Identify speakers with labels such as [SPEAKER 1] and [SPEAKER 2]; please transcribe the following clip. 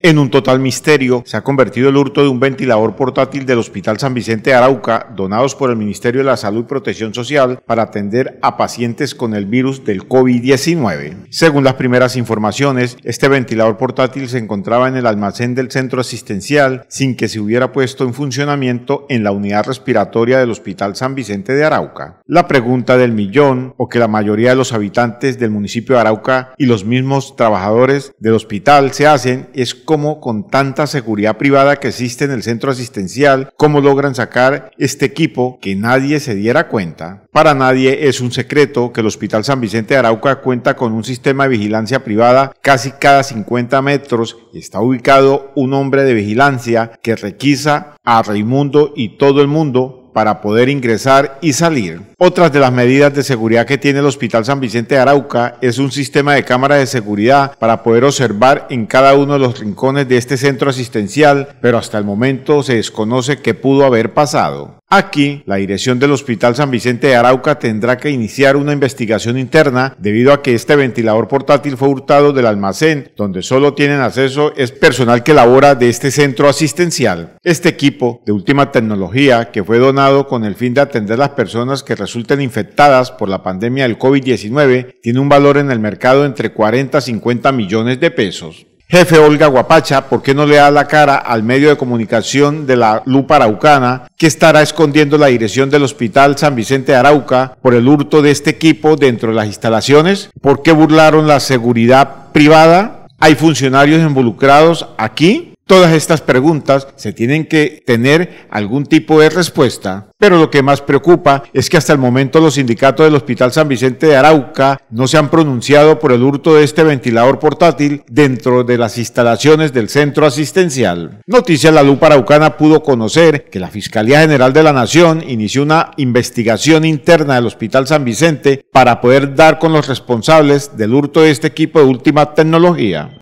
[SPEAKER 1] En un total misterio, se ha convertido el hurto de un ventilador portátil del Hospital San Vicente de Arauca, donados por el Ministerio de la Salud y Protección Social para atender a pacientes con el virus del COVID-19. Según las primeras informaciones, este ventilador portátil se encontraba en el almacén del centro asistencial sin que se hubiera puesto en funcionamiento en la unidad respiratoria del Hospital San Vicente de Arauca. La pregunta del millón, o que la mayoría de los habitantes del municipio de Arauca y los mismos trabajadores del hospital se hacen, es cómo con tanta seguridad privada que existe en el centro asistencial, cómo logran sacar este equipo que nadie se diera cuenta. Para nadie es un secreto que el Hospital San Vicente de Arauca cuenta con un sistema de vigilancia privada casi cada 50 metros y está ubicado un hombre de vigilancia que requisa a Raimundo y todo el mundo para poder ingresar y salir. Otras de las medidas de seguridad que tiene el Hospital San Vicente de Arauca es un sistema de cámaras de seguridad para poder observar en cada uno de los rincones de este centro asistencial, pero hasta el momento se desconoce qué pudo haber pasado. Aquí, la dirección del Hospital San Vicente de Arauca tendrá que iniciar una investigación interna debido a que este ventilador portátil fue hurtado del almacén, donde solo tienen acceso es personal que labora de este centro asistencial. Este equipo de última tecnología que fue donado con el fin de atender las personas que resulten infectadas por la pandemia del COVID-19 tiene un valor en el mercado entre 40 y 50 millones de pesos. Jefe Olga Guapacha, ¿por qué no le da la cara al medio de comunicación de la Lupa Araucana que estará escondiendo la dirección del Hospital San Vicente de Arauca por el hurto de este equipo dentro de las instalaciones? ¿Por qué burlaron la seguridad privada? ¿Hay funcionarios involucrados aquí? Todas estas preguntas se tienen que tener algún tipo de respuesta, pero lo que más preocupa es que hasta el momento los sindicatos del Hospital San Vicente de Arauca no se han pronunciado por el hurto de este ventilador portátil dentro de las instalaciones del centro asistencial. Noticia La Lupa Araucana pudo conocer que la Fiscalía General de la Nación inició una investigación interna del Hospital San Vicente para poder dar con los responsables del hurto de este equipo de última tecnología.